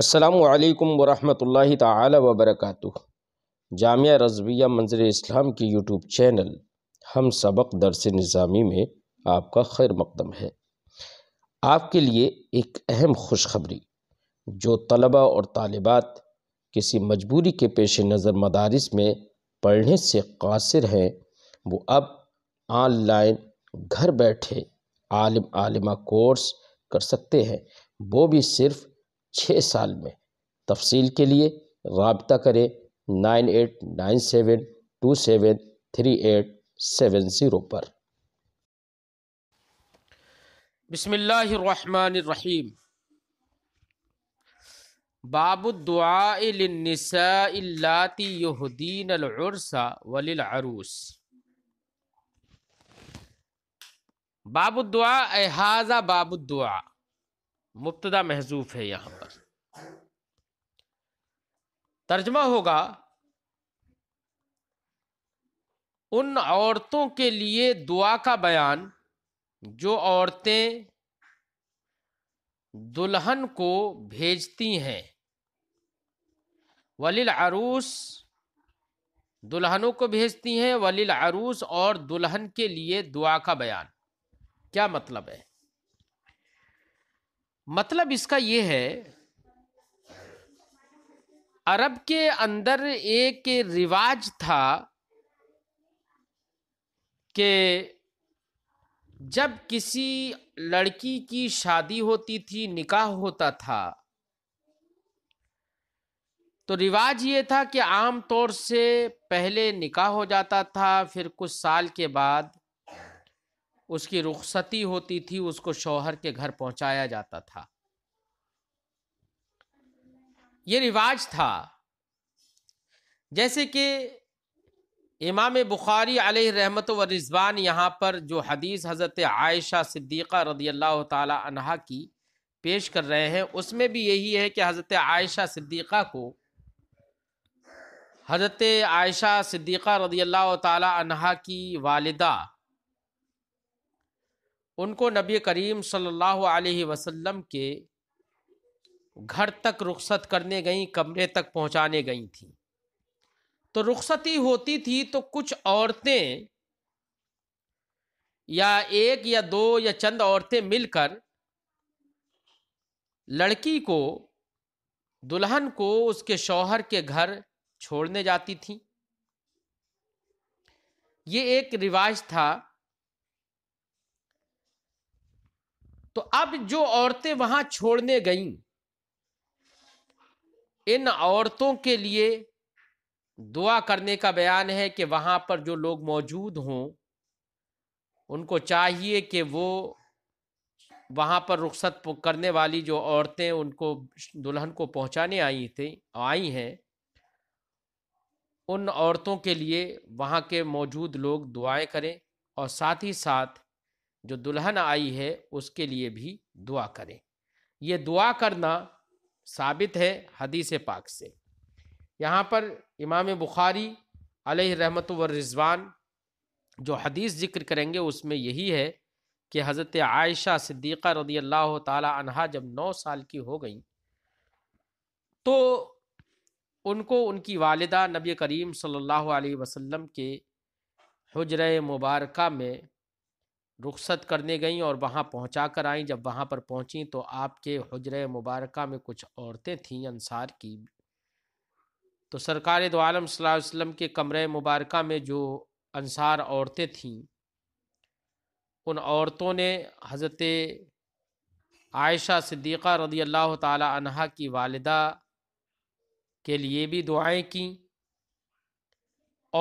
असलकम वरहमल तबरक जामिया रजविया मंजर इस्लाम की यूट्यूब चैनल हम सबक दरस निज़ामी में आपका खैर मकदम है आपके लिए एक अहम खुशखबरी जो तलबा और तालिबात किसी मजबूरी के पेश नज़र मदारस में पढ़ने से कासर हैं वो अब ऑनलाइन घर बैठे आलिम आलिमा कोर्स कर सकते हैं वो भी सिर्फ़ छः साल में तफसील के लिए रबता करें nine eight nine seven two seven three eight seven zero पर बसमीम बाबुदुआनिसातीदीनसा वलिलरूस बाबुदुआ एहाजा बाबुदुआ मुबतदा महजूफ है यहां पर तर्जमा होगा उन औरतों के लिए दुआ का बयान जो औरतें दुल्हन को भेजती हैं वलील अरूस दुल्हनों को भेजती हैं वलील अरूस और दुल्हन के लिए दुआ का बयान क्या मतलब है मतलब इसका ये है अरब के अंदर एक रिवाज था कि जब किसी लड़की की शादी होती थी निकाह होता था तो रिवाज ये था कि आम तौर से पहले निकाह हो जाता था फिर कुछ साल के बाद उसकी रुखसती होती थी उसको शौहर के घर पहुंचाया जाता था ये रिवाज था जैसे कि इमाम बुखारी रहमत व रिजवान यहाँ पर जो हदीस हज़रत आयशा सिद्दीक़ा रदी अल्लाह तहा की पेश कर रहे हैं उसमें भी यही है कि हज़रत आयशा सिद्दीक़ा को हज़रत आयशा सिद्दीक़ा रदी अल्लाह तहा की वालदा उनको नबी करीम सल्लल्लाहु अलैहि वसल्लम के घर तक रुखसत करने गई कमरे तक पहुंचाने गई थी तो रुखसती होती थी तो कुछ औरतें या एक या दो या चंद औरतें मिलकर लड़की को दुल्हन को उसके शौहर के घर छोड़ने जाती थी ये एक रिवाज था तो अब जो औरतें वहां छोड़ने गई इन औरतों के लिए दुआ करने का बयान है कि वहां पर जो लोग मौजूद हों उनको चाहिए कि वो वहां पर रुख्सत करने वाली जो औरतें उनको दुल्हन को पहुंचाने आई थी आई हैं उन औरतों के लिए वहाँ के मौजूद लोग दुआएं करें और साथ ही साथ जो दुल्हन आई है उसके लिए भी दुआ करें ये दुआ करना साबित है हदीस पाक से यहाँ पर इमाम बुखारी अलह रहमत व रिजवान जो हदीस जिक्र करेंगे उसमें यही है कि हज़रत आयशा सिद्दीक़ा रदी अल्लाह तहा जब नौ साल की हो गई तो उनको उनकी वालदा नबी करीम सल्लल्लाहु अलैहि वसल्लम के हजर मुबारका में रुखसत करने गईं और वहाँ पहुँचा कर आईं जब वहाँ पर पहुँची तो आपके हजर मुबारक में कुछ औरतें थीं अनसार की तो सरकार दो आलम के कमरे मुबारक में जो अनसार औरतें थीं उन औरतों ने हज़रत आयशा सिद्दीक़ा रदी अल्लाह तहा की वालदा के लिए भी दुआएं की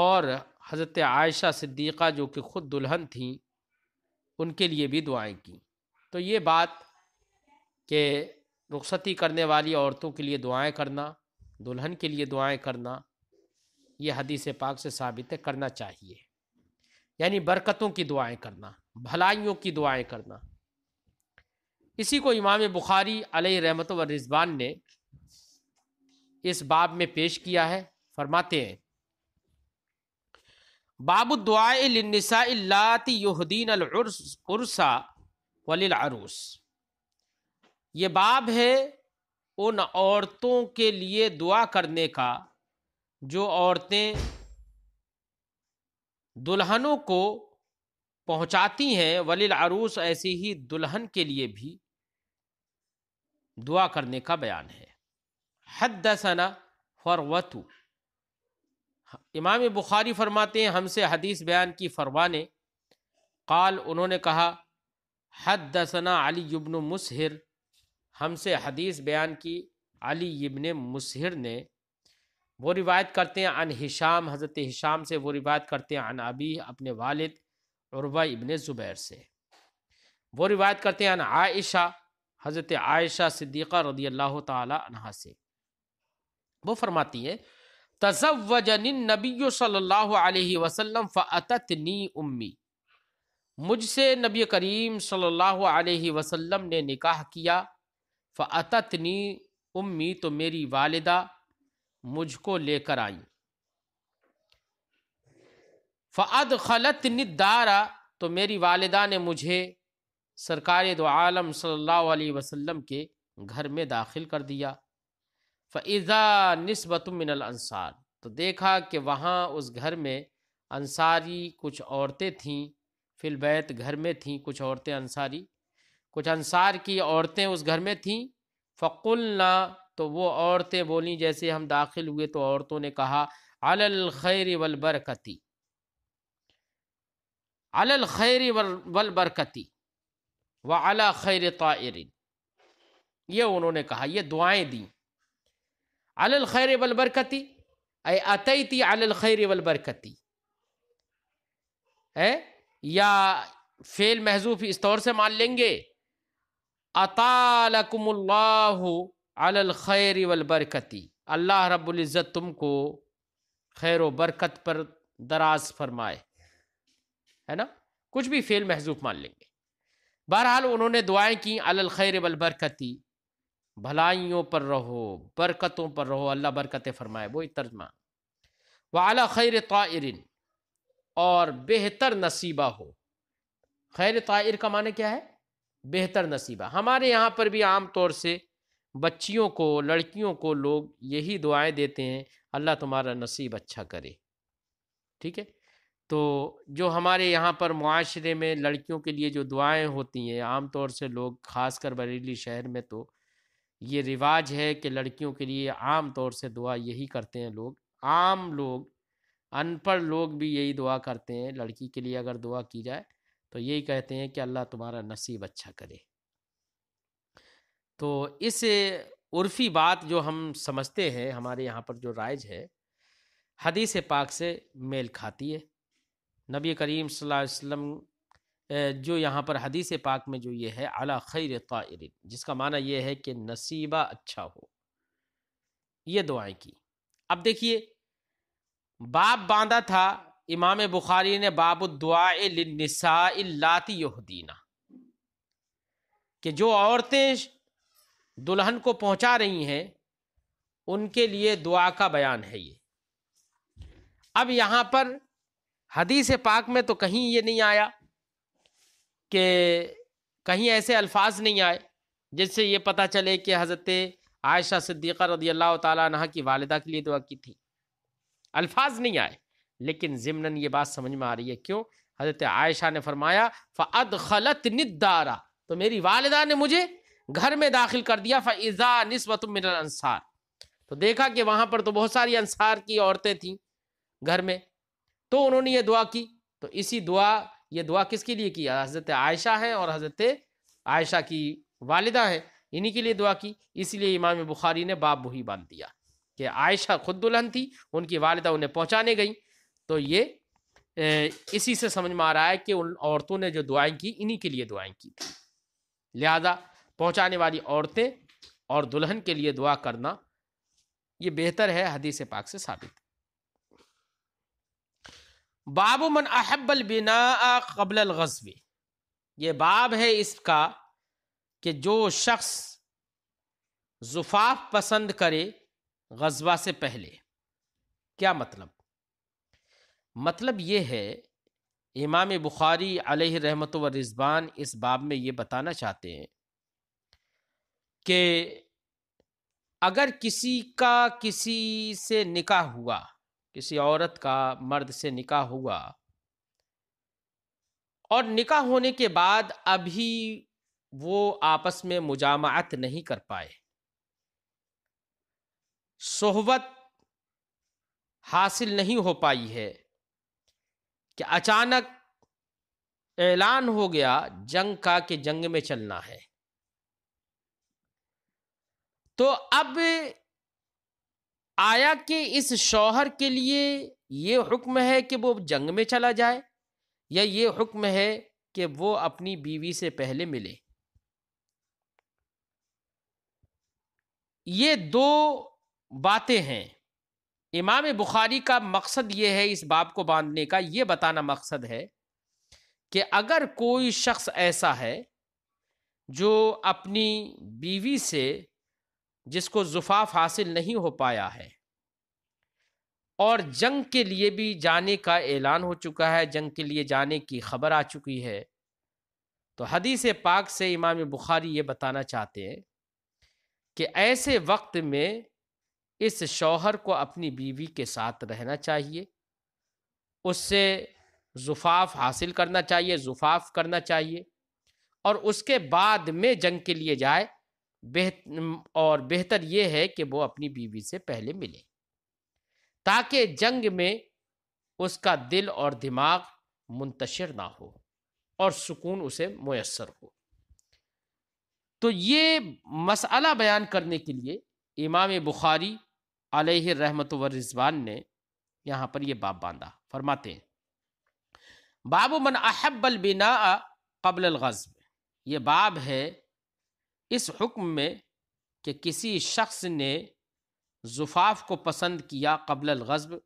और हज़रत आयशा सिद्दीक़ा जो कि ख़ुद दुल्हन थीं उनके लिए भी दुआएं की तो ये बात कि रुखसती करने वाली औरतों के लिए दुआएं करना दुल्हन के लिए दुआएं करना ये हदीस पाक से साबित करना चाहिए यानी बरकतों की दुआएं करना भलाइयों की दुआएं करना इसी को इमाम बुखारी अलह रहमत व रिजवान ने इस बाब में पेश किया है फरमाते हैं बाबू दुआनिसादीन उर्सा वलिल अरूस ये बाब है उन औरतों के लिए दुआ करने का जो औरतें दुल्हनों को पहुंचाती हैं वलिल अरूस ऐसी ही दुल्हन के लिए भी दुआ करने का बयान है हद दसना फरवतू इमाम बुखारी फरमाते हैं हमसे हदीस बयान की फरमा ने काल उन्होंने कहा हद दसना अली इबन मुसहिर हमसे हदीस बयान की अली इबन मुसहिर ने वो रिवायत करते हैं अन हिशाम हज़रत हिशाम से वो रिवायत करते हैं अन अबी अपने वालिद वालदा इबन ज़ुबैर से वो रिवायत करते हैं अन आयशा हज़रत आयशा सिद्दीक़ा रदी अल्लाह तहा से वो फरमाती है तजवन नबी सल्लल्लाहु नी उम्मी मुझसे नबी करीम सल्लल्लाहु अलैहि वसल्लम ने निकाह किया फ़तत नी उम्मी तो मेरी वालदा मुझको लेकर आई फ़द खलत निदारा तो मेरी वालदा ने मुझे सरकार दो आलम सल्लल्लाहु अलैहि वसल्लम के घर में दाखिल कर दिया फ़ैज़ा नस्बत मिनल अंसार तो देखा कि वहाँ उस घर में अंसारी कुछ औरतें थीं फिलबैत घर में थीं कुछ औरतें अंसारी कुछ अंसार की औरतें उस घर में थीं फ़कुलना तो वो औरतें बोलीं जैसे हम दाखिल हुए तो औरतों ने कहा अल खैर वलबरकती अल खैर वलबरकती व अला खैर तायरिन ये उन्होंने कहा ये दुआएं दीं अल खैर वलबरकती ए अतैती अल खैर वलबरकती है या फेल महजूफ इस तौर से मान लेंगे अतालकुमल्लाहल खैर वलबरकती अल्लाह रबुल्जत तुमको खैर बरकत पर दराज फरमाए है ना कुछ भी फेल महजूफ मान लेंगे बहरहाल उन्होंने दुआएं की अल खैर वलबरकती भलाइयों पर रहो बरकतों पर रहो अल्लाह बरकतें फरमाए वही तर्जमा वाला खैर तायरिन और बेहतर नसीबा हो खैर तायर का माने क्या है बेहतर नसीबा हमारे यहाँ पर भी आम तौर से बच्चियों को लड़कियों को लोग यही दुआएं देते हैं अल्लाह तुम्हारा नसीब अच्छा करे ठीक है तो जो हमारे यहाँ पर माशरे में लड़कियों के लिए जो दुआएं होती हैं आमतौर से लोग ख़ासकर बरेली शहर में तो ये रिवाज है कि लड़कियों के लिए आम तौर से दुआ यही करते हैं लोग आम लोग अनपढ़ लोग भी यही दुआ करते हैं लड़की के लिए अगर दुआ की जाए तो यही कहते हैं कि अल्लाह तुम्हारा नसीब अच्छा करे तो इस उर्फी बात जो हम समझते हैं हमारे यहाँ पर जो राइज है हदीस पाक से मेल खाती है नबी करीम सल्लल्लाहु अलैहि वसल्लम जो यहाँ पर हदीस पाक में जो ये है अला खैर तायर जिसका माना यह है कि नसीबा अच्छा हो ये दुआएं की अब देखिए बाप बांधा था इमाम बुखारी ने बाब दुआसाती यहदीना कि जो औरतें दुल्हन को पहुंचा रही हैं उनके लिए दुआ का बयान है ये अब यहाँ पर हदीस पाक में तो कहीं ये नहीं आया कि कहीं ऐसे अल्फाज नहीं आए जिससे ये पता चले कि हज़रत आयशा सिद्दीक़ा रदी अल्लाह तह की वालदा के लिए दुआ की थी अल्फाज नहीं आए लेकिन ज़िमनन ये बात समझ में आ रही है क्यों हज़रत आयशा ने फरमाया फ़द खलत निदारा तो मेरी वालदा ने मुझे घर में दाखिल कर दिया फ़ा नस्बत तो देखा कि वहाँ पर तो बहुत सारी अंसार की औरतें थीं घर में तो उन्होंने ये दुआ की तो इसी दुआ ये दुआ किसके लिए किया हज़रत आयशा है और हज़रत आयशा की वालदा है इन्हीं के लिए दुआ की इसलिए इमाम बुखारी ने बाप वही बांध दिया कि आयशा खुद दुल्हन थी उनकी वालदा उन्हें पहुँचाने गई तो ये इसी से समझ में आ रहा है कि उन औरतों ने जो दुआएं की इन्हीं के लिए दुआएं की थी लिहाजा पहुंचाने वाली औरतें और दुल्हन के लिए दुआ करना ये बेहतर है हदीस पाक से साबित बाबू मन अहबल बिना कबल गजबी ये बाब है इसका कि जो शख्स जुफाफ पसंद करे गजबा से पहले क्या मतलब मतलब ये है इमाम बुखारी अलह रहमत व रिजबान इस बाब में ये बताना चाहते हैं कि अगर किसी का किसी से निकाह हुआ किसी औरत का मर्द से निकाह हुआ और निकाह होने के बाद अभी वो आपस में मुजामात नहीं कर पाए सोहबत हासिल नहीं हो पाई है कि अचानक ऐलान हो गया जंग का कि जंग में चलना है तो अब आया कि इस शौहर के लिए ये हुक्म है कि वो जंग में चला जाए या ये हुक्म है कि वो अपनी बीवी से पहले मिले ये दो बातें हैं इमाम बुखारी का मकसद ये है इस बाब को बांधने का ये बताना मकसद है कि अगर कोई शख्स ऐसा है जो अपनी बीवी से जिसको जुफाफ हासिल नहीं हो पाया है और जंग के लिए भी जाने का ऐलान हो चुका है जंग के लिए जाने की खबर आ चुकी है तो हदीस पाक से इमाम बुखारी ये बताना चाहते हैं कि ऐसे वक्त में इस शौहर को अपनी बीवी के साथ रहना चाहिए उससे जुफाफ हासिल करना चाहिए जुफाफ करना चाहिए और उसके बाद में जंग के लिए जाए बेहत और बेहतर ये है कि वो अपनी बीवी से पहले मिले ताकि जंग में उसका दिल और दिमाग मुंतशर ना हो और सुकून उसे मैसर हो तो ये मसला बयान करने के लिए इमाम बुखारी अलह रहमत व रिजवान ने यहाँ पर यह बाब बांधा फरमाते हैं बाबू मन अहब्बल बिना कबल गज़ ये बाब है इस हुक्म में कि किसी शख्स ने जुफाफ को पसंद किया कबल गज़ब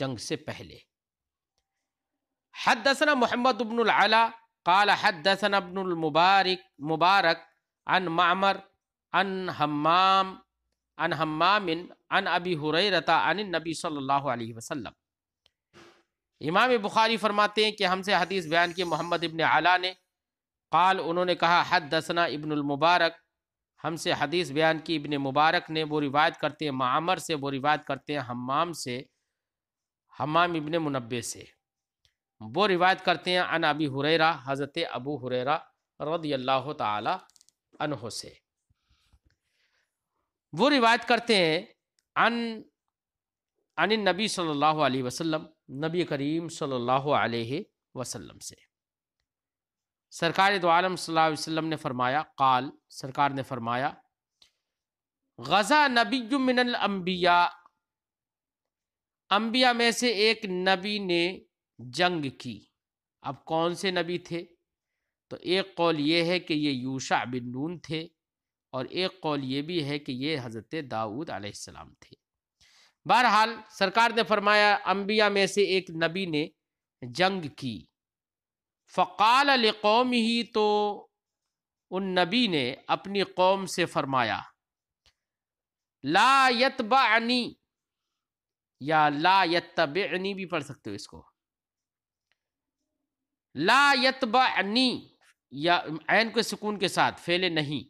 जंग से पहले हदसना मोहम्मद अबनआला काल हदसन अब्न मुबारक मुबारक अन मामर अन हमाम अन हमाम अन अबी हुरैरता अन नबी सल्लल्लाहु अलैहि वसल्लम इमाम बुखारी फरमाते हैं कि हमसे हदीस बयान किए मोहम्मद इबन आला ने काल उन्होंने कहा हद दसना इब्नमुबारक हमसे हदीस बयान की इबन मुबारक ने वो रिवायत करते हैं मामर से वो रिवायत करते हैं हमाम से हमाम इबन मुनबे से वो रिवायत करते हैं अन अबी हुररा हज़रत अबू हुररा रदी अल्लाह तहो से वो रिवायत करते हैं अन अन नबी सल्लल्लाहु अलैहि वसल्लम नबी करीम सल्लल्लाहु अलैहि वसल्लम से सरकार दो आलम ने फरमाया काल सरकार ने फरमाया गज़ा नबी अम्बिया में से एक नबी ने जंग की अब कौन से नबी थे तो एक कौल ये है कि ये यूशा बिन नून थे और एक कौल ये भी है कि ये हज़रत दाऊद आसमाम थे बहरहाल सरकार ने फरमाया अम्बिया में से एक नबी ने जंग की फ़काल कौम ही तो उन नबी ने अपनी कौम से फरमाया लायत बनी या तब अनी भी पढ़ सकते हो इसको लायत बनी या एन के सुकून के साथ फैले नहीं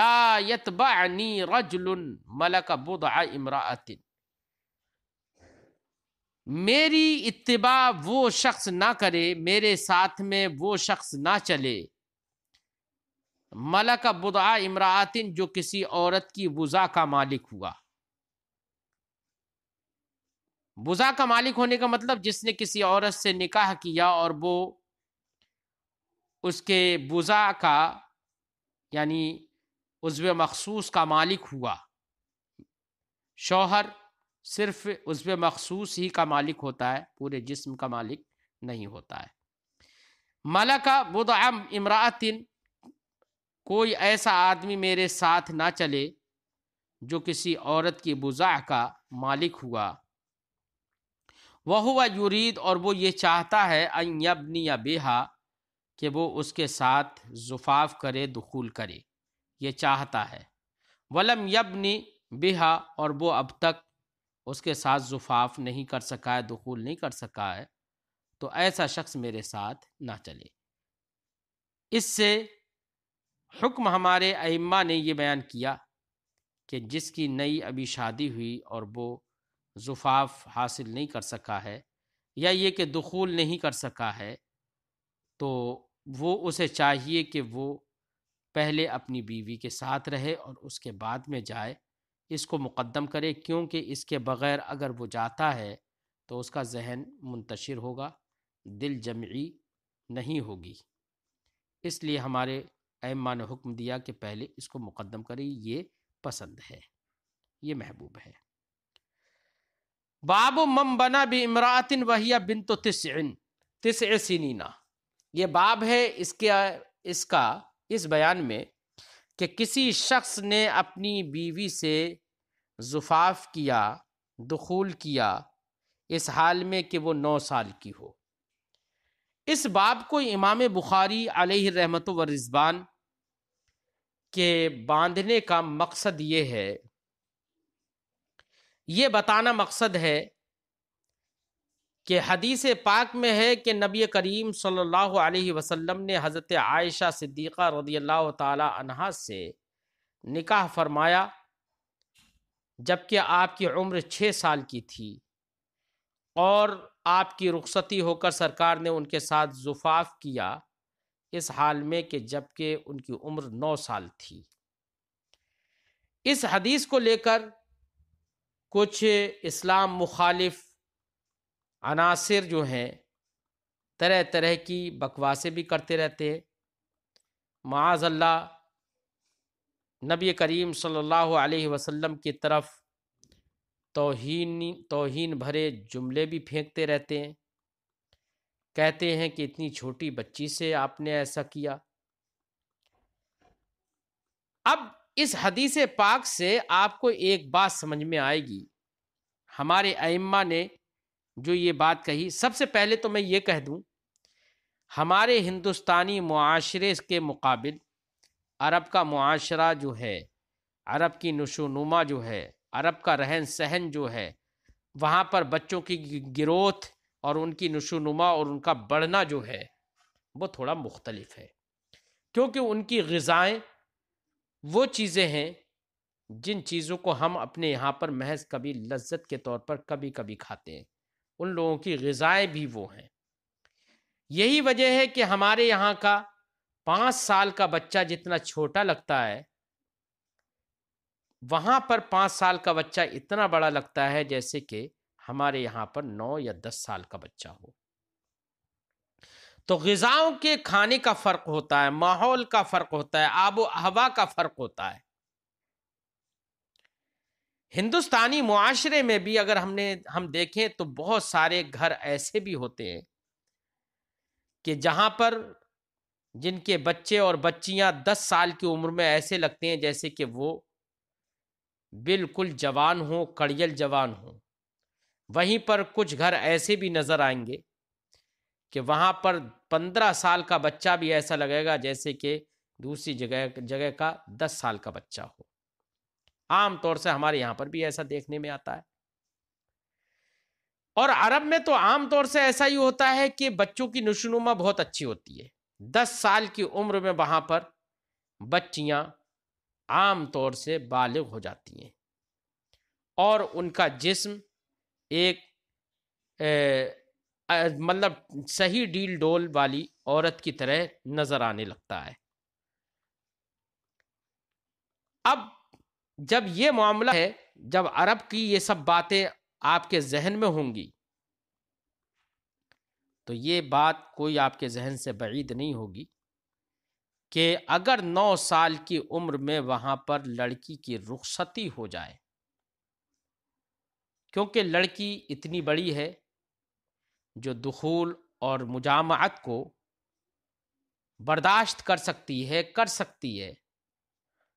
लायत बनी रजुल मलक बुद इमरातिन मेरी इतबा वो शख्स ना करे मेरे साथ में वो शख्स ना चले मलक बुदा इमरातिन जो किसी औरत की वज़ा का मालिक हुआ वज़ा का मालिक होने का मतलब जिसने किसी औरत से निकाह किया और वो उसके वज़ा का यानी उज़व मखसूस का मालिक हुआ शौहर सिर्फ उस पर मखसूस ही का मालिक होता है पूरे जिस्म का मालिक नहीं होता है मलका बुदाम इमरातिन कोई ऐसा आदमी मेरे साथ ना चले जो किसी औरत की बुजा का मालिक हुआ वह हुआ यूरीद और वो ये चाहता है अयबनी या बेहा कि वो उसके साथ जुफाफ करे दखूल करे ये चाहता है वलम यबनी बेहा और वो अब तक उसके साथ जुफाफ नहीं कर सका है दखूल नहीं कर सका है तो ऐसा शख्स मेरे साथ ना चले इससे हुक्म हमारे अइम्मा ने ये बयान किया कि जिसकी नई अभी शादी हुई और वो जुफाफ हासिल नहीं कर सका है या ये कि दखूल नहीं कर सका है तो वो उसे चाहिए कि वो पहले अपनी बीवी के साथ रहे और उसके बाद में जाए इसको मुकदम करे क्योंकि इसके बग़ैर अगर वो जाता है तो उसका जहन मुंतशर होगा दिल जमी नहीं होगी इसलिए हमारे अम्मा ने हुक्म दिया कि पहले इसको मुकदम करें ये पसंद है ये महबूब है बाब मम बना भी इमरातिन वहिया बिन तो तिसन तिस सिनीना ये बाब है इसके इसका इस बयान में कि किसी शख्स ने अपनी बीवी से जुफाफ किया दखूल किया इस हाल में कि वो नौ साल की हो इस बाब को इमाम बुखारी रहमत व रिजबान के बांधने का मकसद ये है ये बताना मकसद है कि हदीस पाक में है कि नबी करीम सल्लल्लाहु अलैहि वसल्लम ने हज़रत आयशा सिद्दीक़ा रदी अल्लाह ताला से निकाह फरमाया जबकि आपकी उम्र छः साल की थी और आपकी रुखसती होकर सरकार ने उनके साथ जुफाफ किया इस हाल में कि जबकि उनकी उम्र नौ साल थी इस हदीस को लेकर कुछ इस्लाम मुखालिफ अनासर जो हैं तरह तरह की बकवासें भी करते रहते हैं माज अल्लाह नबी करीम सल्लल्लाहु अलैहि वसल्लम की तरफ तोहन तोहन भरे जुमले भी फेंकते रहते हैं कहते हैं कि इतनी छोटी बच्ची से आपने ऐसा किया अब इस हदीस पाक से आपको एक बात समझ में आएगी हमारे अम्मा ने जो ये बात कही सबसे पहले तो मैं ये कह दूं हमारे हिंदुस्तानी माशरे के मुकाबले अरब का माशरा जो है अरब की नशोनुमा जो है अरब का रहन सहन जो है वहाँ पर बच्चों की ग्रोथ और उनकी नशोनुमा और उनका बढ़ना जो है वो थोड़ा मुख्तलफ है क्योंकि उनकी गज़ाएँ वो चीज़ें हैं जिन चीज़ों को हम अपने यहाँ पर महज कभी लज्जत के तौर पर कभी कभी खाते हैं उन लोगों की गज़ाएँ भी वो हैं यही वजह है कि हमारे यहाँ का पांच साल का बच्चा जितना छोटा लगता है वहां पर पांच साल का बच्चा इतना बड़ा लगता है जैसे कि हमारे यहां पर नौ या दस साल का बच्चा हो तो गज़ाओं के खाने का फ़र्क होता है माहौल का फ़र्क होता है आबो हवा का फ़र्क होता है हिंदुस्तानी मुआशरे में भी अगर हमने हम देखें तो बहुत सारे घर ऐसे भी होते हैं कि जहां पर जिनके बच्चे और बच्चियां दस साल की उम्र में ऐसे लगते हैं जैसे कि वो बिल्कुल जवान हो कड़ियल जवान हो वहीं पर कुछ घर ऐसे भी नज़र आएंगे कि वहां पर पंद्रह साल का बच्चा भी ऐसा लगेगा जैसे कि दूसरी जगह जगह का दस साल का बच्चा हो आम तौर से हमारे यहाँ पर भी ऐसा देखने में आता है और अरब में तो आम तौर से ऐसा ही होता है कि बच्चों की नुशनुमा बहुत अच्छी होती है दस साल की उम्र में वहाँ पर बच्चियाँ आम तौर से बालिग हो जाती हैं और उनका जिस्म एक मतलब सही डील डोल वाली औरत की तरह नज़र आने लगता है अब जब ये मामला है जब अरब की ये सब बातें आपके जहन में होंगी तो ये बात कोई आपके जहन से بعید नहीं होगी कि अगर नौ साल की उम्र में वहाँ पर लड़की की रुखसती हो जाए क्योंकि लड़की इतनी बड़ी है जो दखूल और मुजामत को बर्दाश्त कर सकती है कर सकती है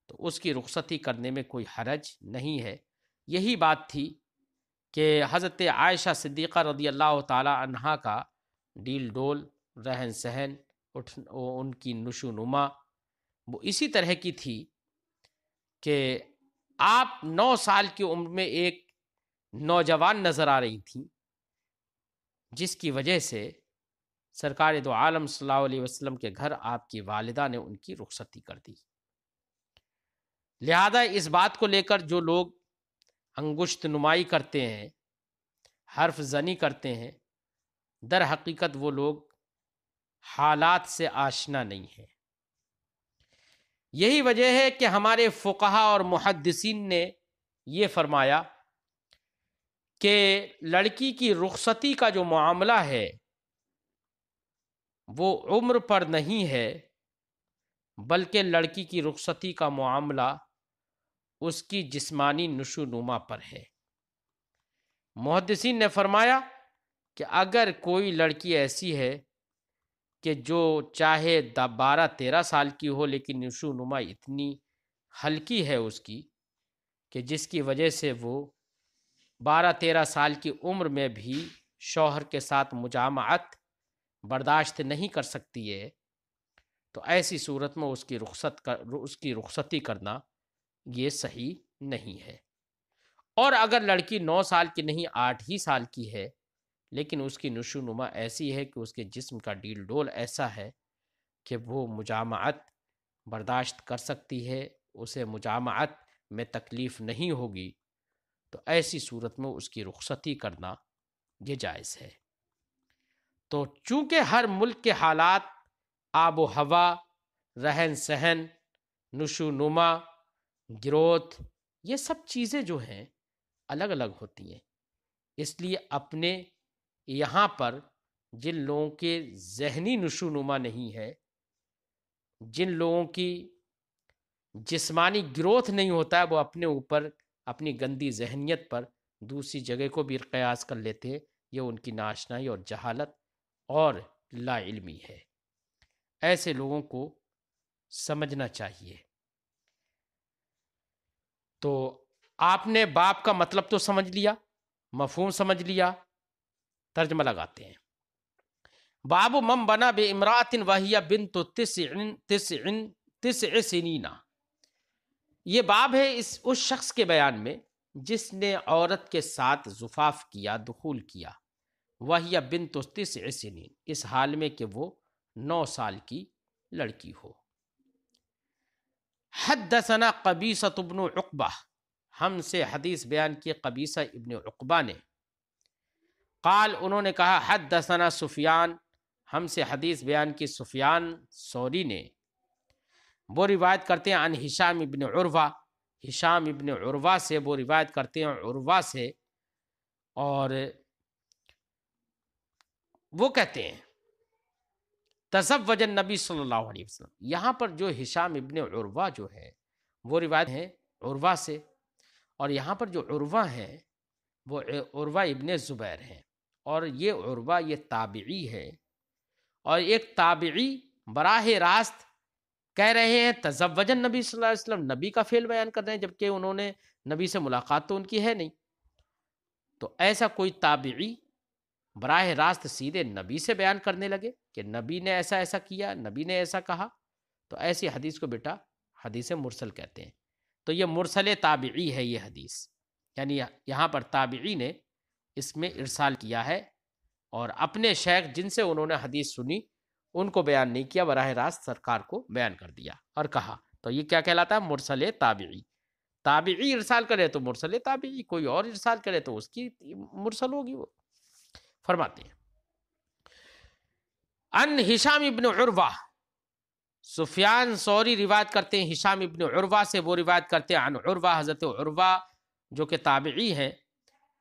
तो उसकी रुखसती करने में कोई हरज नहीं है यही बात थी कि हज़रत आयशा सिद्दीक़ा रदी अल्लाह ताली का डील डोल रहन सहन उठ उनकी नशोनुमा वो इसी तरह की थी कि आप नौ साल की उम्र में एक नौजवान नज़र आ रही थी जिसकी वजह से सरकार दो आलम सल्लल्लाहु वसल्लम के घर आपकी वालदा ने उनकी रुखसती कर दी लिहाजा इस बात को लेकर जो लोग अंगुश्त नुमाई करते हैं हर्फ जनी करते हैं दर हकीकत वो लोग हालात से आशना नहीं है यही वजह है कि हमारे फ़ुकहा और मुहदसिन ने ये फरमाया कि लड़की की रुखसती का जो मामला है वो उम्र पर नहीं है बल्कि लड़की की रुखसती का मामला उसकी जिस्मानी नशो नुमा पर है मुहदसिन ने फरमाया कि अगर कोई लड़की ऐसी है कि जो चाहे बारह तेरह साल की हो लेकिन नशोनुमा इतनी हल्की है उसकी कि जिसकी वजह से वो बारह तेरह साल की उम्र में भी शौहर के साथ मुजामत बर्दाश्त नहीं कर सकती है तो ऐसी सूरत में उसकी रुखसत कर उसकी रुखसती करना ये सही नहीं है और अगर लड़की नौ साल की नहीं आठ ही साल की है लेकिन उसकी नशोनुमा ऐसी है कि उसके जिस्म का डील डोल ऐसा है कि वो मुजामत बर्दाश्त कर सकती है उसे मुजामत में तकलीफ़ नहीं होगी तो ऐसी सूरत में उसकी रुखसती करना ये जायज़ है तो चूँकि हर मुल्क के हालात आबो हवा रहन सहन नशोनुमा ग्रोथ ये सब चीज़ें जो हैं अलग अलग होती हैं इसलिए अपने यहाँ पर जिन लोगों के जहनी नशोनुमा नहीं है जिन लोगों की जिस्मानी ग्रोथ नहीं होता है वो अपने ऊपर अपनी गंदी जहनीत पर दूसरी जगह को भी कयास कर लेते हैं ये उनकी नाशनाई और जहालत और लाइलमी है ऐसे लोगों को समझना चाहिए तो आपने बाप का मतलब तो समझ लिया मफहूम समझ लिया तर्जमा लगाते हैं बाबू मम बना बे इमरातिन वाहिया बिन तो तिस तिस तिस ये बाब है इस उस शख्स के बयान में जिसने औरत के साथ जुफाफ किया दखूल किया वाहिया बिन तो तिस सिनीन इस हाल में कि वो नौ साल की लड़की हो हदसना कबीसा तुबन उकबा हमसे हदीस बयान किए कबीसा इबन उकबा ने काल उन्होंने कहा हद दसना सुफियान हमसे हदीस बयान की सुफियान सौरी ने वो रिवायत करते हैं अन Hisham ibn Urwa Hisham ibn Urwa से वो रिवायत करते हैं उर्वा से और वो कहते हैं तसब वजन नबी सल्लल्लाहु अलैहि वसल्लम यहाँ पर जो हिशाम इबन उर्वा जो है वो रिवायत है उर्वा से और यहाँ पर जो उर्वा हैं वो उर्वा इबन ज़ुबैर हैं और ये उर्वा ये ताबी है और एक ताबी बराह रास्त कह रहे हैं तजवजन नबी सल्लल्लाहु अलैहि वसल्लम नबी का फेल बयान कर रहे हैं जबकि उन्होंने नबी से मुलाकात तो उनकी है नहीं तो ऐसा कोई ताबी बराह रास्त सीधे नबी से बयान करने लगे कि नबी ने ऐसा ऐसा किया नबी ने ऐसा कहा तो ऐसी हदीस को बेटा हदीस मुरसल कहते हैं तो ये मुरसल ताबी है ये हदीस यानी यहाँ पर ताबी ने इसमें इरसाल किया है और अपने शेख जिनसे उन्होंने हदीस सुनी उनको बयान नहीं किया बरह रास्त सरकार को बयान कर दिया और कहा तो ये क्या कहलाता है मुरसल ताबी ताबी इरसाल करे तो मुरसल ताबी कोई और इरसाल करे तो उसकी मुरसल होगी वो फरमाते हैं अन हिशाम इबन उर्वा सुफियान सौरी रिवायत करते हैं हिशाम इबन उर्वा से वो रिवायत करते हैं अन उर्वा हज़रत उर्वा जो कि ताबी हैं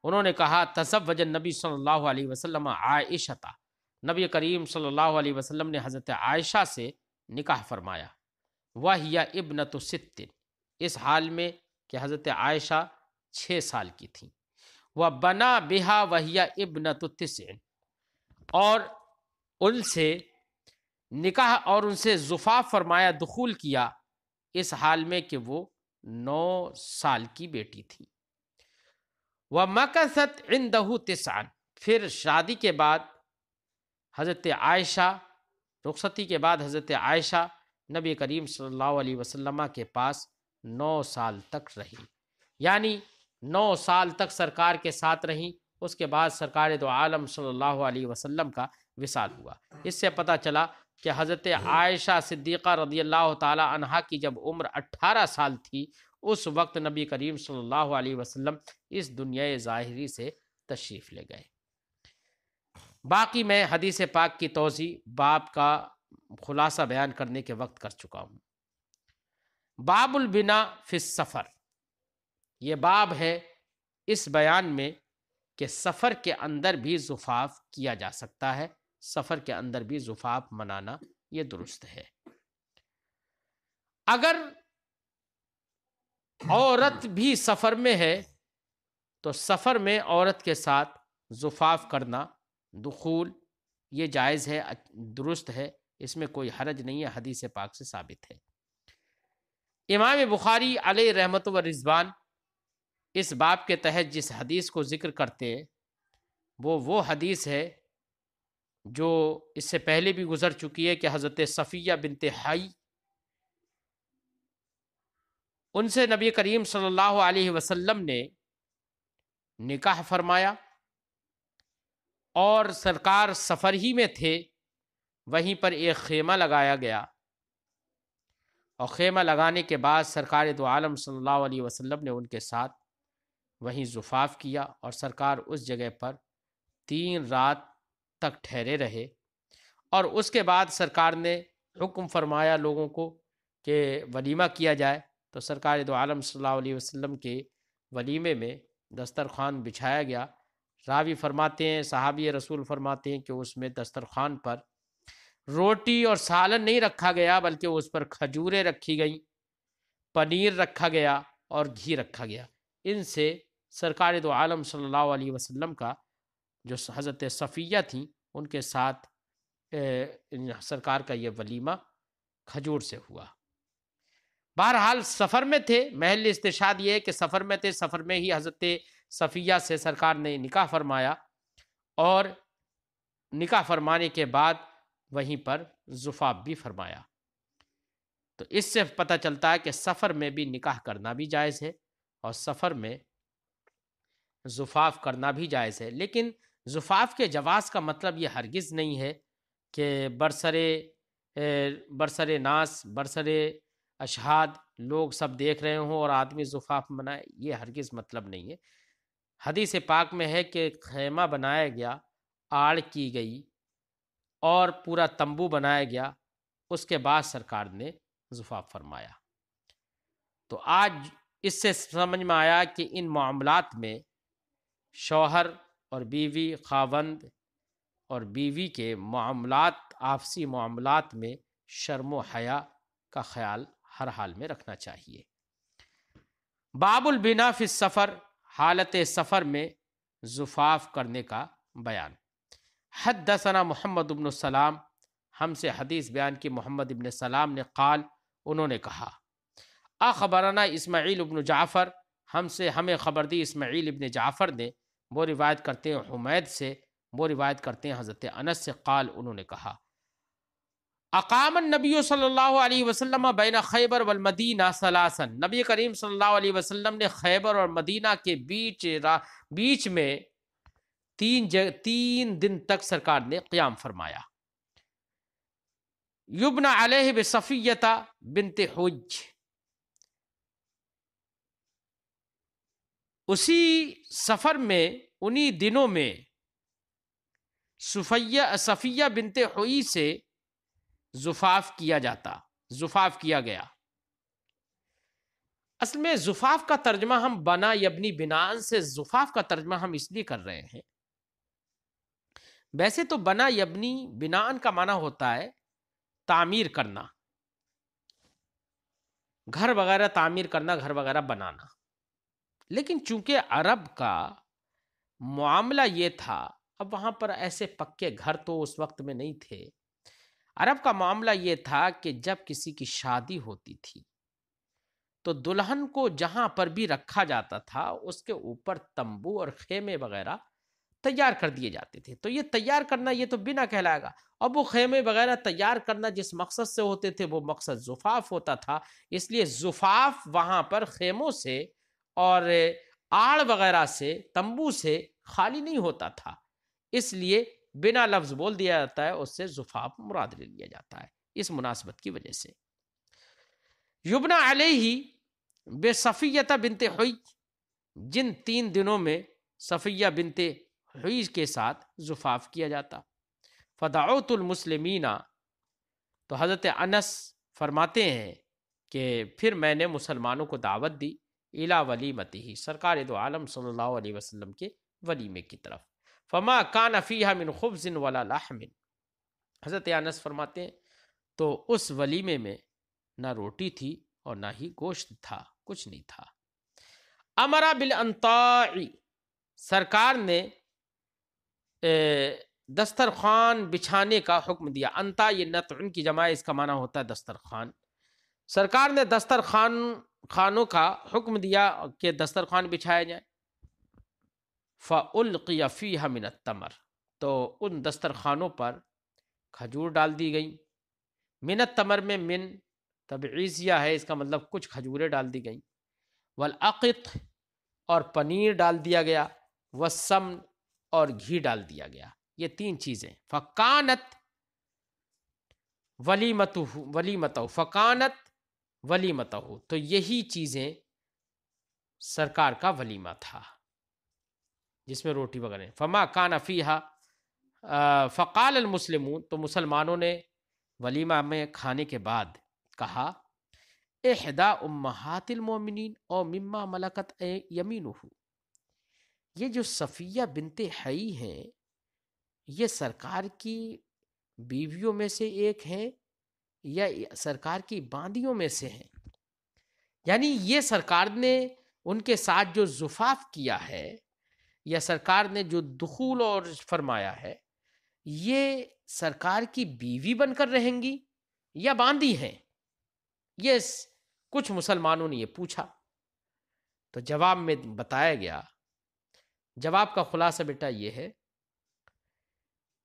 उन्होंने कहा तसब वजन नबी सल्लल्लाहु अलैहि वसल्लम आयशता नबी करीम सल्लल्लाहु अलैहि वसल्लम ने हज़रत आयशा से निकाह फरमाया वह या इबन तो इस हाल में कि हज़रत आयशा छः साल की थी वह बना बिहा वहिया इबन तो और उनसे निकाह और उनसे जुफा फरमाया दखूल किया इस हाल में कि वो नौ साल की बेटी थी व मकसत इन दहू तिसान फिर शादी के बाद हज़रत आयशा रुखसती के बाद हज़रत आयशा नबी करीम सल्लल्लाहु अलैहि वसल्लम के पास नौ साल तक रही यानी नौ साल तक सरकार के साथ रहीं उसके बाद सरकार दो आलम सल्लल्लाहु अलैहि वसल्लम का विसाल हुआ इससे पता चला कि हज़रत आयशा सिद्दीक़ा रदी अल्लाह तला की जब उम्र अट्ठारह साल थी उस वक्त नबी करीम सल्लल्लाहु अलैहि वसल्लम इस दुनिया ज़ाहरी से तशरीफ़ ले गए बाकी मैं हदीस पाक की तोज़ी बाप का खुलासा बयान करने के वक्त कर चुका हूँ बाबुल बिना फिस सफ़र ये बाब है इस बयान में कि सफ़र के अंदर भी जुफाफ किया जा सकता है सफ़र के अंदर भी जुफाफ मनाना ये दुरुस्त है अगर औरत भी सफ़र में है तो सफ़र में औरत के साथ जुफाफ करना दुखूल ये जायज़ है दुरुस्त है इसमें कोई हरज नहीं है हदीस पाक से साबित है इमाम बुखारी अल रहमत व रिजवान इस बाब के तहत जिस हदीस को ज़िक्र करते हैं वो वो हदीस है जो इससे पहले भी गुजर चुकी है कि हज़रत सफ़िया बिनत हाई उनसे नबी करीम सल्लल्लाहु अलैहि वसल्लम ने निकाह फरमाया और सरकार सफ़र ही में थे वहीं पर एक खेमा लगाया गया और खेमा लगाने के बाद सरकार तो आलम सल्लल्लाहु अलैहि वसल्लम ने उनके साथ वहीं जुफाफ किया और सरकार उस जगह पर तीन रात तक ठहरे रहे और उसके बाद सरकार ने हुक्म फरमाया लोगों को कि वलीमा किया जाए तो सरकार दो आलम सल्लल्लाहु अलैहि वसल्लम के वलीमे में दस्तरखान बिछाया गया रावी फरमाते हैं सहाबी रसूल फरमाते हैं कि उसमें दस्तरखान पर रोटी और सालन नहीं रखा गया बल्कि उस पर खजूरें रखी गईं पनीर रखा गया और घी रखा गया इनसे सरकार दो आलम सल्लल्लाहु अलैहि वसल्लम का जो हज़रत सफ़िया थी उनके साथ सरकार का ये वलीमा खजूर से हुआ बहरहाल सफ़र में थे महल इस्तेशाद ये कि सफ़र में थे सफ़र में ही हज़रत सफ़िया से सरकार ने निकाह फरमाया और निकाह फरमाने के बाद वहीं पर जुफाब भी फरमाया तो इससे पता चलता है कि सफ़र में भी निकाह करना भी जायज़ है और सफ़र में जुफाफ करना भी जायज़ है लेकिन जुफाफ के जवाज़ का मतलब ये हरगिज़ नहीं है कि बरसरे बरसरे नास बरसरे अशहाद लोग सब देख रहे हों और आदमी जुफाफ बनाए ये हरगिज़ मतलब नहीं है हदीस पाक में है कि खैमा बनाया गया आड़ की गई और पूरा तंबू बनाया गया उसके बाद सरकार ने जुफाफ फरमाया तो आज इससे समझ में आया कि इन मामलात में शौहर और बीवी खावंद और बीवी के मामलात आपसी मामलात में शर्म हया का ख्याल हर हाल में रखना चाहिए बाबुल बिना फिस सफ़र हालत सफ़र में जुफाफ करने का बयान हद दसना मोहम्मद अबन सलाम हमसे हदीस बयान की मोहम्मद इबन सलाम ने काल उन्होंने कहा ख़बराना इसमाइल इबन जाफ़र हमसे हमें ख़बर दी इसमाइल इबन जाफ़र ने वो रिवायत करते हैं हुमैद से वो रिवायत करते हैं हज़रत अनस से काल उन्होंने कहा अकाम नबी सल्लल्लाहु अलैहि वसल्लम बैन खैबर वल मदीना सलासन नबी करीम सल्लल्लाहु अलैहि वसल्लम ने खैबर और मदीना के बीच बीच में तीन जग तीन दिन तक सरकार ने क़्याम फरमाया युबना अलह बसफ़ीता बिनत हुज उसी सफ़र में उन्हीं दिनों में सफ़िया बिनते हुई से जुफाफ किया जाता जुफाफ किया गया असल में जुफाफ का तर्जमा हम बना यबनी बिनान से जुफाफ का तर्जमा हम इसलिए कर रहे हैं वैसे तो बना यबनी बिनान का माना होता है तामीर करना घर वगैरह तामीर करना घर वगैरह बनाना लेकिन चूंकि अरब का मामला ये था अब वहां पर ऐसे पक्के घर तो उस वक्त में नहीं थे अरब का मामला ये था कि जब किसी की शादी होती थी तो दुल्हन को जहां पर भी रखा जाता था उसके ऊपर तंबू और खेमे वगैरह तैयार कर दिए जाते थे तो ये तैयार करना ये तो बिना कहलाएगा अब वो खेमे वगैरह तैयार करना जिस मकसद से होते थे वो मकसद जुफाफ होता था इसलिए जुफाफ वहाँ पर खेमों से और आड़ वगैरह से तंबू से खाली नहीं होता था इसलिए बिना लफ्ज बोल दिया जाता है उससे जुफाब मुराद ले लिया जाता है इस मुनासबत की वजह से युबना ही बेसफ़ीता बिनते हुई जिन तीन दिनों में सफ़िया बिनते हुई के साथ जुफाफ किया जाता फ़दाउतमसलमिना तो हज़रत अनस फरमाते हैं कि फिर मैंने मुसलमानों को दावत दी इला मती ही सरकार दो आलम सल्लल्लाहु अलैहि वसल्लम के वलीमे की तरफ फमा कान फ़ीहा मिन खुब्सिन वाला लाहमिन हज़रत अनस फरमाते हैं तो उस वलीमे में ना रोटी थी और ना ही गोश्त था कुछ नहीं था अमरा बिल अंताई सरकार ने दस्तरखान बिछाने का हुक्म दिया अंता ये नत की जमा इसका माना होता है दस्तरखान सरकार ने दस्तरखान खानों का हुक्म दिया कि दस्तरखान बिछाया जाए फ़ाउलक़ी हमिन तमर तो उन दस्तरखानों पर खजूर डाल दी गई मिनत तमर में मिन तब तबीज़िया है इसका मतलब कुछ खजूरें डाल दी गई वलअक़त और पनीर डाल दिया गया वसम और घी डाल दिया गया ये तीन चीज़ें फ़कानत वली मतु वली मत फ़कानत वली मत तो यही चीज़ें सरकार का वलीमा था जिसमें रोटी वगैरह फमा कान फ़ीहा फ़काल मुस्लिम तो मुसलमानों ने वलीमा में खाने के बाद कहा एहदा उम्मातिलमिन और मम्मा मलकत ए यमीन ये जो सफ़िया बिनते हई हैं ये सरकार की बीवियों में से एक हैं या सरकार की बांदियों में से हैं यानी ये सरकार ने उनके साथ जो जुफाफ किया है या सरकार ने जो दखूल और फरमाया है ये सरकार की बीवी बनकर रहेंगी या बांधी हैं ये कुछ मुसलमानों ने ये पूछा तो जवाब में बताया गया जवाब का खुलासा बेटा ये है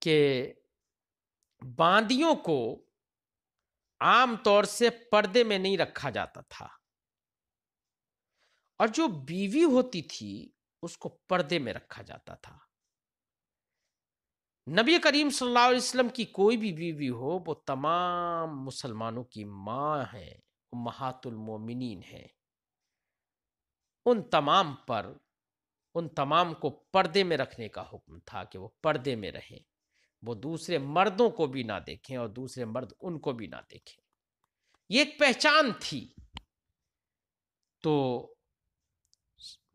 कि बांदियों को आम तौर से पर्दे में नहीं रखा जाता था और जो बीवी होती थी उसको पर्दे में रखा जाता था नबी करीम सल्लल्लाहु अलैहि वसल्लम की कोई भी बीवी हो वो तमाम मुसलमानों की माँ है वो मोमिनीन है उन तमाम पर उन तमाम को पर्दे में रखने का हुक्म था कि वो पर्दे में रहें वो दूसरे मर्दों को भी ना देखें और दूसरे मर्द उनको भी ना देखें ये एक पहचान थी तो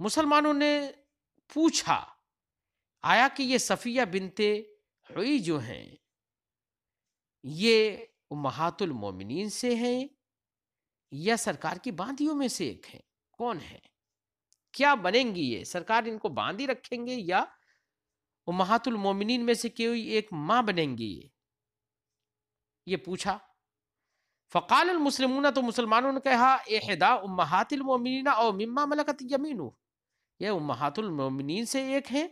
मुसलमानों ने पूछा आया कि ये सफ़िया बिनते हुई जो हैं ये महातुल मोमिनीन से हैं या सरकार की बांधियों में से एक हैं कौन है क्या बनेंगी ये सरकार इनको बांधी रखेंगे या महातुल मोमिनीन में से कोई एक माँ बनेंगी ये ये पूछा फ़काल मुसलमून तो मुसलमानों ने कहा एहदा उम्मातिलमिन और मम्मा मलकत यमीन यह उम्मातुलमिन से एक हैं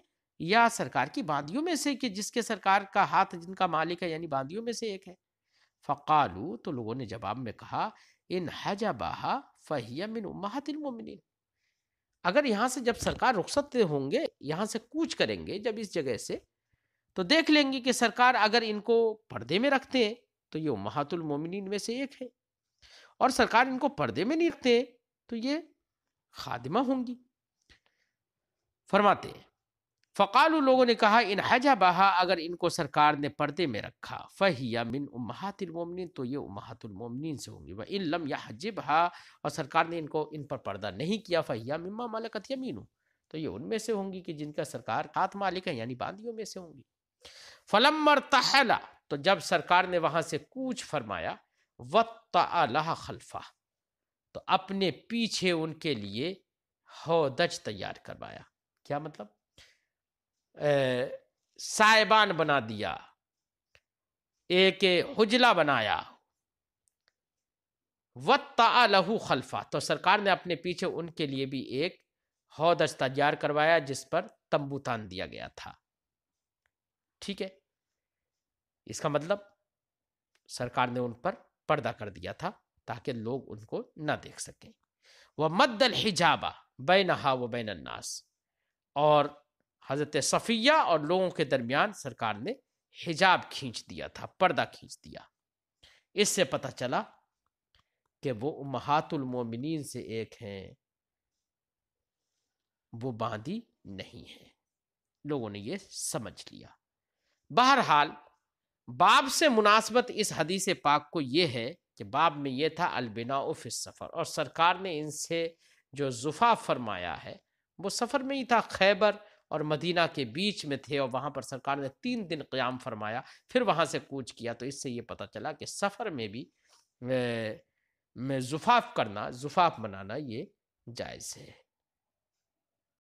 या सरकार की बांदियों में से कि जिसके सरकार का हाथ जिनका मालिक है यानी बांदियों में से एक है फ़कालू तो लोगों ने जवाब में कहा इन हजबाहा फ़हिया मिन उम्मातिलमिन अगर यहाँ से जब सरकार रुख्सत होंगे यहाँ से कूच करेंगे जब इस जगह से तो देख लेंगे कि सरकार अगर इनको पर्दे में रखते हैं तो ये महातुल मोमिन में से एक है और सरकार इनको पर्दे में नहीं रखते तो ये खादिमा होंगी फरमाते हैं फ़काल लोगों ने कहा इन हजा बहा अगर इनको सरकार ने पर्दे में रखा फ़हिया मिन उमहातुलमोमिन तो ये उमहातुलमोमिन से होंगी वह इन लम या हज बहा और सरकार ने इनको इन पर पर्दा नहीं किया फ़हिया मिम्मा मालकत यमीनू तो ये उनमें से होंगी कि जिनका सरकार हाथ मालिक है यानी बांदियों में से होंगी फलम्बर तहला तो जब सरकार ने वहां से कूच फरमाया वह खलफा तो अपने पीछे उनके लिए हौदज तैयार करवाया क्या मतलब साइबान बना दिया एक हुजला बनाया वत्ता लहू खलफा तो सरकार ने अपने पीछे उनके लिए भी एक हौदज तैयार करवाया जिस पर तंबूतान दिया गया था ठीक है इसका मतलब सरकार ने उन पर पर्दा कर दिया था ताकि लोग उनको ना देख सकें वह मद्दल हिजाबा बैन हा व बैन अन्नास और हज़रत सफ़िया और लोगों के दरमियान सरकार ने हिजाब खींच दिया था पर्दा खींच दिया इससे पता चला कि वो महातुलमोमिन से एक हैं वो बांदी नहीं है लोगों ने ये समझ लिया बहरहाल बाब से मुनासबत इस हदीस पाक को ये है कि बाब में यह था अलबिना उफिस सफ़र और सरकार ने इनसे जो जुफा फरमाया है वो सफ़र में ही था खैबर और मदीना के बीच में थे और वहाँ पर सरकार ने तीन दिन क़्याम फरमाया फिर वहाँ से कूच किया तो इससे ये पता चला कि सफ़र में भी में जुफाफ करना जुफाफ मनाना ये जायज़ है